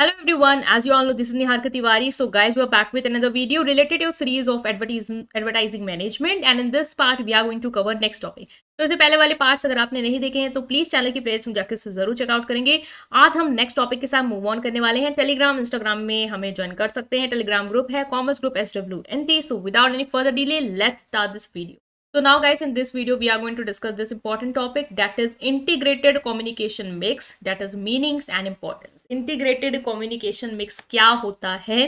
Hello everyone as you all know this is Niharak Tiwari so guys we back with another video related your series of advertising management and in this part we are going to cover next topic तो इससे पहले वाले parts अगर आपने नहीं देखे हैं तो प्लीज चैनल की प्लेस हम जाकर उसे जरूर चेकआउट करेंगे आज हम नेक्स्ट टॉपिक के साथ मूव ऑन करने वाले हैं टेलीग्राम इंस्टाग्राम में हमें ज्वाइन कर सकते हैं टेलीग्राम ग्रुप है commerce group S W N T so without any further delay let's this video So now guys in this video we are going to discuss this important topic that is integrated communication mix that is meanings and importance. Integrated communication mix क्या होता है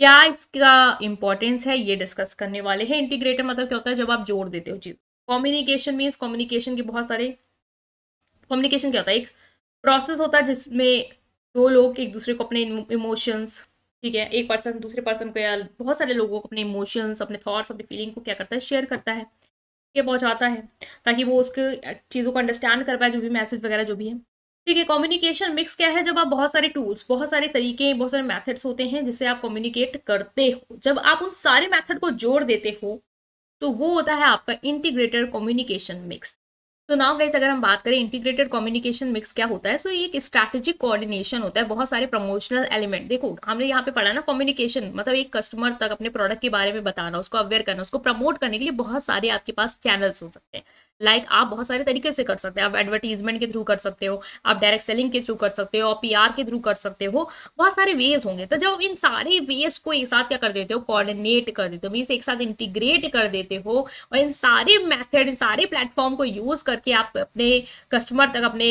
क्या इसका importance है ये discuss करने वाले हैं इंटीग्रेटेड मतलब क्या होता है जब आप जोड़ देते हो चीज़ कम्युनिकेशन मीन्स कम्युनिकेशन के बहुत सारे कम्युनिकेशन क्या होता है एक प्रोसेस होता है जिसमें दो लोग एक दूसरे को अपने इमोशंस ठीक है एक पर्सन दूसरे पर्सन को या बहुत सारे लोगों को अपने इमोशंस अपने थॉट्स अपने फीलिंग को क्या करता है शेयर करता है ये पहुंचाता है ताकि वो उसके चीज़ों को अंडरस्टैंड कर पाए जो भी मैसेज वगैरह जो भी है ठीक है कम्युनिकेशन मिक्स क्या है जब आप बहुत सारे टूल्स बहुत सारे तरीके बहुत सारे मैथड्स होते हैं जिससे आप कम्युनिकेट करते हो जब आप उन सारे मैथड को जोड़ देते हो तो वो होता है आपका इंटीग्रेटेड कम्युनिकेशन मिक्स तो नाउ गाइज अगर हम बात करें इंटीग्रेटेड कम्युनिकेशन मिक्स क्या होता है सो so, ये एक स्ट्रैटेजिक कोऑर्डिनेशन होता है बहुत सारे प्रमोशनल एलिमेंट देखो हमने यहाँ पे पढ़ा ना कम्युनिकेशन मतलब एक कस्टमर तक अपने प्रोडक्ट के बारे में बताना उसको अवेयर करना उसको प्रमोट करने के लिए बहुत सारे आपके पास चैनल्स हो सकते हैं लाइक like, आप बहुत सारे तरीके से कर सकते हैं आप एडवर्टीजमेंट के थ्रू कर सकते हो आप डायरेक्ट सेलिंग के थ्रू कर सकते हो आप पी के थ्रू कर सकते हो बहुत सारे वेज होंगे तो जब इन सारे वेज को एक साथ क्या कर देते हो कोऑर्डिनेट कर देते हो मीन्स एक साथ इंटीग्रेट कर देते हो और इन सारे मैथड इन सारे प्लेटफॉर्म को यूज करके आप अपने कस्टमर तक अपने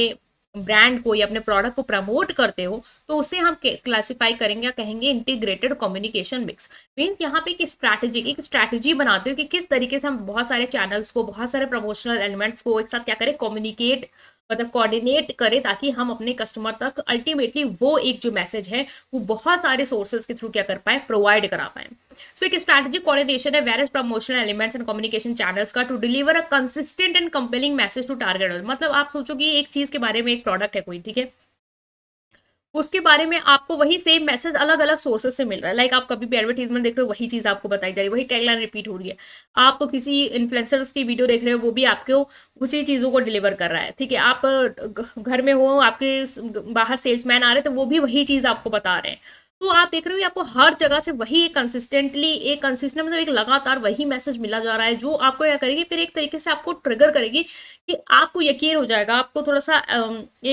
ब्रांड को या अपने प्रोडक्ट को प्रमोट करते हो तो उसे हम क्लासिफाई करेंगे या कहेंगे इंटीग्रेटेड कम्युनिकेशन मिक्स मीन्स यहाँ पे एक स्ट्रैटेजी एक स्ट्रैटेजी बनाते हो कि किस तरीके से हम बहुत सारे चैनल्स को बहुत सारे प्रमोशनल एलिमेंट्स को एक साथ क्या करें कम्युनिकेट मतलब कोऑर्डिनेट करें ताकि हम अपने कस्टमर तक अल्टीमेटली वो एक जो मैसेज है वो बहुत सारे सोर्सेज के थ्रू क्या कर पाए प्रोवाइड करा पाए सो so, एक स्ट्रैटेजिक कोऑर्डिनेशन है various promotional elements and communication channels का to deliver a consistent and compelling message to target मतलब आप सोचो कि एक चीज़ के बारे में एक प्रोडक्ट है कोई ठीक है उसके बारे में आपको वही सेम मैसेज अलग अलग सोर्सेज से मिल रहा है लाइक आप कभी भी एडवर्टीजमेंट देख रहे हो वही चीज़ आपको बताई जा रही है वही टैगलाइन रिपीट हो रही है आप किसी इन्फ्लुएंसर्स की वीडियो देख रहे हो वो भी आपको उसी चीज़ों को डिलीवर कर रहा है ठीक है आप घर में हो आपके बाहर सेल्समैन आ रहे हैं तो वो भी वही चीज़ आपको बता रहे हैं तो आप देख रहे हो आपको हर जगह से वही एक कंसिस्टेंटली एक कंसिस्टेंट मतलब एक लगातार वही मैसेज मिला जा रहा है जो आपको क्या करेगी फिर एक तरीके से आपको ट्रिगर करेगी कि आपको यकीन हो जाएगा आपको थोड़ा सा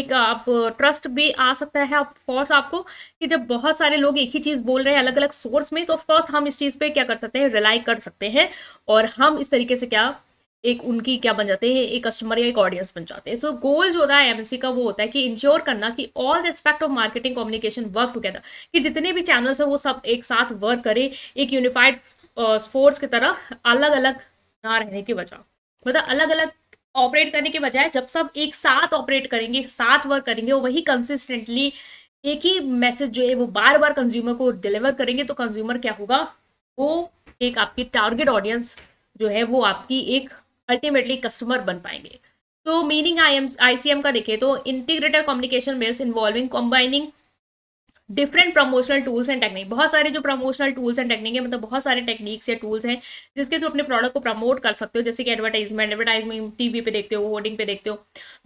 एक आप ट्रस्ट भी आ सकता है ऑफकोर्स आपको कि जब बहुत सारे लोग एक ही चीज़ बोल रहे हैं अलग अलग सोर्स में तो ऑफकोर्स हम इस चीज़ पर क्या कर सकते हैं रिलाई कर सकते हैं और हम इस तरीके से क्या एक उनकी क्या बन जाते हैं एक कस्टमर या एक ऑडियंस बन जाते हैं सो so, गोल जो होता है एमएससी का वो होता है कि इंश्योर करना कि all aspect of marketing communication work together कि जितने भी चैनल्स हैं वो सब एक साथ वर्क करें एक यूनिफाइड फोर्स की तरह अलग अलग ना रहने की वजह मतलब अलग अलग ऑपरेट करने के बजाय जब सब एक साथ ऑपरेट करेंगे साथ वर्क करेंगे वही कंसिस्टेंटली एक ही मैसेज जो है वो बार बार कंज्यूमर को डिलीवर करेंगे तो कंज्यूमर क्या होगा वो एक आपकी टारगेट ऑडियंस जो है वो आपकी एक अल्टीमेटली कस्टमर बन पाएंगे तो meaning I M I C M का देखें तो integrated communication mails involving combining different promotional tools and technique बहुत सारे जो प्रमोशनल टूल्स एंड टेक्निक है मतलब बहुत सारे टेक्निक्स या टूल्स हैं जिसके थ्रू अपने प्रोडक्ट को प्रमोट कर सकते हो जैसे कि एडवर्टाइजमेंट एडवर्टाइजमेंट टीवी पे देखते हो होर्डिंग पे देखते हो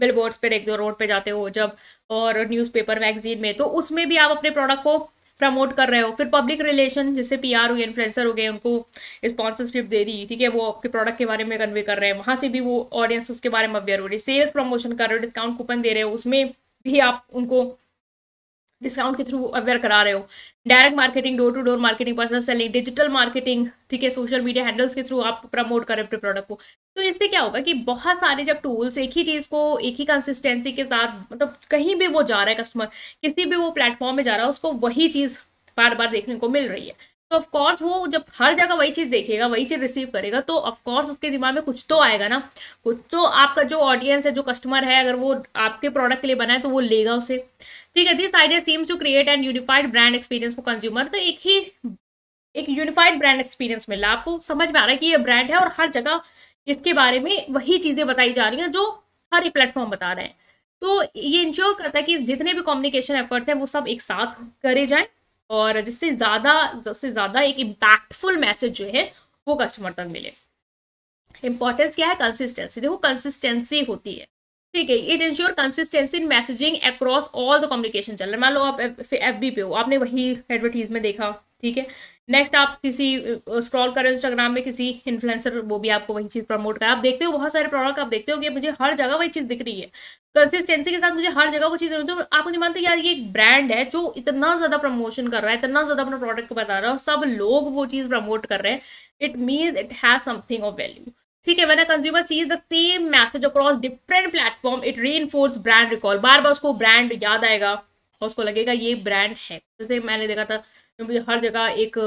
बिल बोर्ड्स पे देखते हो रोड पे जाते हो जब और न्यूज़पेपर मैगजीन में तो उसमें भी आप अपने प्रोडक्ट को प्रमोट कर रहे हो फिर पब्लिक रिलेशन जैसे पी आर हो गए इन्फ्लुएंसर हो गए उनको स्पॉन्सरशिप दे दी ठीक है वो आपके प्रोडक्ट के बारे में कन्वे कर रहे हैं वहाँ से भी वो ऑडियंस उसके बारे में अवेयर हो रही है सेल्स प्रमोशन कर रहे हो डिस्काउंट कूपन दे रहे हो उसमें भी आप उनको डिस्काउंट के थ्रू अवेयर करा रहे हो direct marketing door to door marketing personal selling digital marketing ठीक है सोशल मीडिया हैंडल्स के थ्रू आप प्रमोट करें अपने प्रोडक्ट को तो इससे क्या होगा कि बहुत सारे जब टूल्स एक ही चीज़ को एक ही कंसिस्टेंसी के साथ मतलब कहीं भी वो जा रहा है कस्टमर किसी भी वो प्लेटफॉर्म में जा रहा है उसको वही चीज़ बार बार देखने को मिल रही है तो ऑफकोर्स वो जब हर जगह वही चीज़ देखेगा वही चीज़ रिसीव करेगा तो ऑफकोर्स उसके दिमाग में कुछ तो आएगा ना कुछ तो आपका जो ऑडियंस है जो कस्टमर है अगर वो आपके प्रोडक्ट के लिए बना है तो वो लेगा उसे ठीक है this idea seems to create and unified brand experience for consumer तो एक ही एक यूनिफाइड ब्रांड एक्सपीरियंस है आपको समझ में आ रहा है कि ये ब्रांड है और हर जगह इसके बारे में वही चीज़ें बताई जा रही हैं जो हर एक प्लेटफॉर्म बता रहे हैं तो ये इंश्योर करता है कि जितने भी कम्युनिकेशन एफर्ट्स हैं वो सब एक साथ करे जाएं और जिससे ज़्यादा से ज़्यादा एक इम्पैक्टफुल मैसेज जो है वो कस्टमर तक मिले इंपॉर्टेंस क्या है कंसिस्टेंसी देखो कंसिस्टेंसी होती है ठीक है it ensure consistency in messaging across all the communication चल रहा है मान लो आप एफ बी पे हो आपने वही एडवर्टीज में देखा ठीक है नेक्स्ट आप किसी स्क्रॉल करें इंस्टाग्राम में किसी इन्फ्लुएंसर वो भी आपको वही चीज़ प्रमोट करें आप देखते हो बहुत सारे प्रोडक्ट आप देखते हो कि मुझे हर जगह वही चीज़ दिख रही है कंसिस्टेंसी के साथ मुझे हर जगह वो चीज़ तो आप मुझे मानते यार ये एक ब्रांड है जो इतना ज़्यादा प्रमोशन कर रहा है इतना ज़्यादा अपना प्रोडक्ट को बता रहा है सब लोग वो चीज़ प्रमोट कर रहे हैं it means it has something of value ठीक है मैंने consumer sees the same message across different platform it re brand recall बार बार उसको ब्रांड याद आएगा और उसको लगेगा ये ब्रांड है जैसे मैंने देखा था हर जगह एक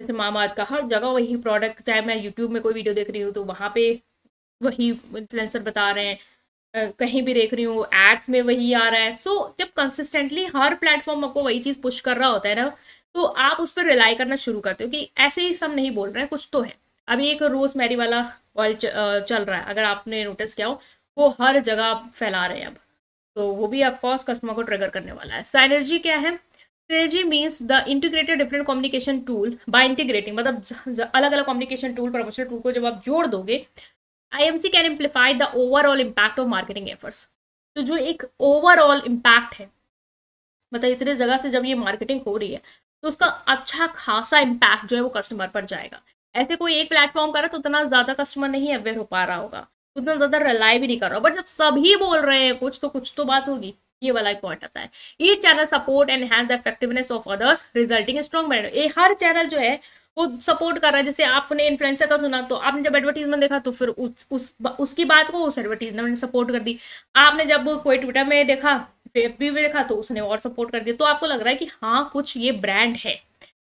जैसे मामा का हर जगह वही प्रोडक्ट चाहे मैं यूट्यूब में कोई वीडियो देख रही हूँ तो वहाँ पे वही इन्फ्लुएंसर बता रहे हैं कहीं भी देख रही हूँ एड्स में वही आ रहा है सो so, जब कंसिस्टेंटली हर प्लेटफॉर्म आपको वही चीज़ पुश कर रहा होता है ना तो आप उस पर रिलाई करना शुरू करते हो कि ऐसे ही सब नहीं बोल रहे हैं कुछ तो है अभी एक रोज मैरी वाला ऑयल चल रहा है अगर आपने नोटिस किया हो वो हर जगह फैला रहे हैं अब तो वो भी ऑफकोर्स कस्टमर को ट्रिगर करने वाला है साइनर्जी क्या है synergy means the integrated different communication tool by integrating मतलब अलग अलग कम्युनिकेशन टूल प्रमोशन टूल को जब आप जोड़ दोगे IMC can amplify the overall impact of marketing efforts तो जो एक ओवरऑल इम्पैक्ट है मतलब इतने जगह से जब ये मार्केटिंग हो रही है तो उसका अच्छा खासा इम्पैक्ट जो है वो कस्टमर पर जाएगा ऐसे कोई एक प्लेटफॉर्म करा तो उतना ज़्यादा कस्टमर नहीं अवेयर हो पा रहा होगा उतना ज़्यादा रिलाई भी नहीं कर रहा बट जब सभी बोल रहे हैं कुछ तो कुछ तो बात होगी ये वाला पॉइंट आता है ये channel support enhance the effectiveness of others resulting strong brand ये हर चैनल जो है वो सपोर्ट कर रहा है जैसे आपने इन्फ्लुएंसर का सुना तो आपने जब एडवर्टीजमेंट देखा तो फिर उस, उस उसकी बात को उस एडवर्टीजमेंट ने सपोर्ट कर दी आपने जब कोई ट्विटर में देखा फेसबुक में देखा तो उसने और सपोर्ट कर दिया तो आपको लग रहा है कि हाँ कुछ ये ब्रांड है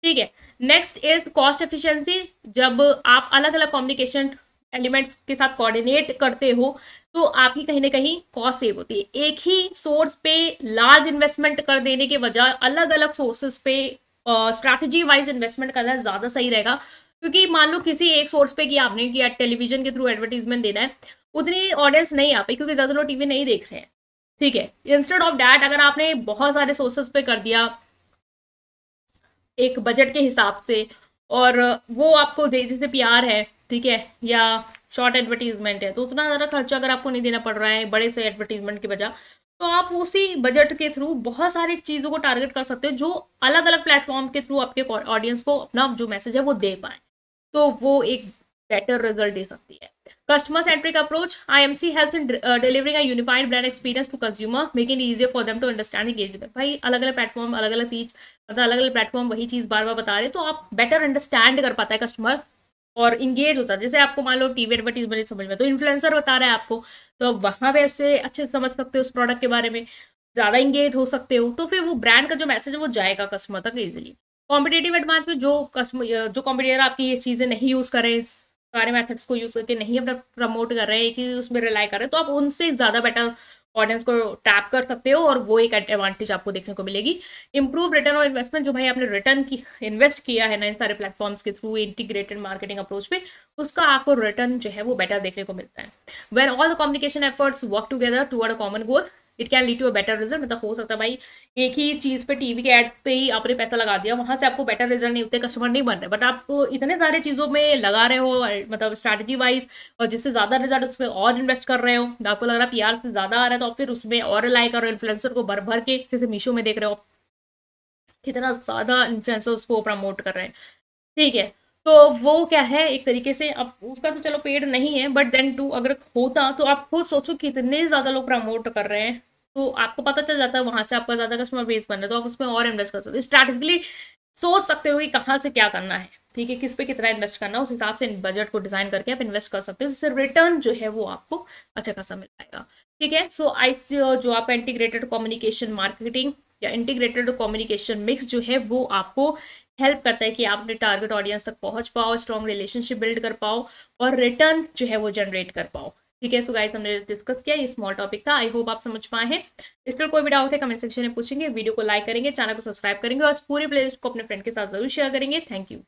ठीक है नेक्स्ट इज कॉस्ट एफिशिएंसी जब आप अलग अलग कम्युनिकेशन एलिमेंट्स के साथ कोऑर्डिनेट करते हो तो आपकी कहीं ना कहीं कॉस्ट सेव होती है एक ही सोर्स पे लार्ज इन्वेस्टमेंट कर देने के बजाय अलग अलग सोर्सेज पे स्ट्रैटेजी वाइज इन्वेस्टमेंट करना ज़्यादा सही रहेगा क्योंकि मान लो किसी एक सोर्स पे कि आपने किया टेलीविजन के थ्रू एडवर्टीजमेंट देना है उतनी ऑडियंस नहीं आ पाई क्योंकि ज़्यादा लोग टीवी नहीं देख रहे हैं ठीक है इंस्टेड ऑफ डैट अगर आपने बहुत सारे सोर्सेज पे कर दिया एक बजट के हिसाब से और वो आपको जैसे प्यार है ठीक है या शॉर्ट एडवर्टीजमेंट है तो उतना ज़्यादा खर्चा अगर आपको नहीं देना पड़ रहा है बड़े से एडवर्टीजमेंट के बजाय तो आप उसी बजट के थ्रू बहुत सारी चीज़ों को टारगेट कर सकते हो जो अलग अलग प्लेटफॉर्म के थ्रू आपके ऑडियंस को अपना जो मैसेज है वो दे पाए तो वो एक बेटर रिजल्ट दे सकती है customer centric approach IMC helps in delivering a unified brand experience to consumer making easier for them to understand gauge with भाई अलग अलग प्लेटफॉर्म अलग अलग चीज मतलब अलग अलग प्लेटफॉर्म वही चीज़ बार बार बता रहे तो आप बेटर अंडरस्टैंड कर पाता है कस्टमर और इंगेज होता है जैसे आपको मान लो टीवी एडवर्टीजमेंट समझ में तो इन्फ्लुएंसर बता रहा है आपको तो आप वहाँ पे ऐसे अच्छे से समझ सकते हो उस प्रोडक्ट के बारे में ज़्यादा इंगेज हो सकते हो तो फिर वो ब्रांड का जो मैसेज है वो जाएगा कस्टमर तक ईजिली कॉम्पिटेटिव एडवांस में जो कस्टमर जो कॉम्पिटेटर आपकी ये चीज़ें नहीं यूज़ करें सारे मैथड्स को यूज़ करके नहीं अपना प्रमोट कर रहे हैं कि उसमें रिलाई कर रहे हैं तो आप उनसे ज़्यादा बेटर ऑडियंस को टैप कर सकते हो और वो एक एडवांटेज आपको देखने को मिलेगी इंप्रूव रिटर्न और इन्वेस्टमेंट जो भाई आपने रिटर्न की इन्वेस्ट किया है ना इन सारे प्लेटफॉर्म्स के थ्रू इंटीग्रेटेड मार्केटिंग अप्रोच पे उसका आपको रिटर्न जो है वो बेटर देखने को मिलता है when all the communication efforts work together toward a common goal it can lead to a better result मतलब हो सकता है भाई एक ही चीज़ पे टीवी के एड्स पे ही आपने पैसा लगा दिया वहाँ से आपको बेटर रिजल्ट नहीं होते कस्टमर नहीं बन रहे बट आप तो इतने सारे चीज़ों में लगा रहे हो मतलब स्ट्रैटेजी वाइज और जिससे ज़्यादा रिजल्ट उसमें और इन्वेस्ट कर रहे हो आपको लग रहा है पी आर से ज़्यादा आ रहा है तो आप फिर उसमें और रिलाई करो इन्फ्लुएंसर को भर भर के जैसे मीशो में देख रहे हो कितना ज़्यादा इन्फ्लुएंसर को प्रमोट कर रहे हैं ठीक है तो वो क्या है एक तरीके से अब उसका तो चलो पेड नहीं है बट देन टू अगर होता तो आप खुद सोचो कितने ज़्यादा लोग प्रमोट कर रहे हैं तो आपको पता चल जाता है वहाँ से आपका ज़्यादा कस्टमर बेस बन रहा है तो आप उसमें और इन्वेस्ट कर सकते हो स्ट्रैटेजिकली सोच सकते हो कि कहाँ से क्या करना है ठीक है किस पे कितना इन्वेस्ट करना है उस हिसाब से बजट को डिजाइन करके आप इन्वेस्ट कर सकते हो जिससे रिटर्न जो है वो आपको अच्छा खासा मिल पाएगा ठीक है सो so, आई uh, जो आपका इंटीग्रेटेड कम्युनिकेशन मार्केटिंग या इंटीग्रेटेड कम्युनिकेशन मिक्स जो है वो आपको हेल्प करता है कि आप अपने टारगेट ऑडियंस तक पहुंच पाओ स्ट्रॉन्ग रिलेशनशिप बिल्ड कर पाओ और रिटर्न जो है वो जनरेट कर पाओ ठीक है सो गाइस हमने डिस्कस किया ये स्मॉल टॉपिक था आई होप आप समझ पाए हैं इस पर कोई भी डाउट है कमेंट सेक्शन में पूछेंगे वीडियो को लाइक करेंगे चैनल को सब्सक्राइब करेंगे और पूरी प्लेलिस्ट को अपने फ्रेंड के साथ जरूर शेयर करेंगे थैंक यू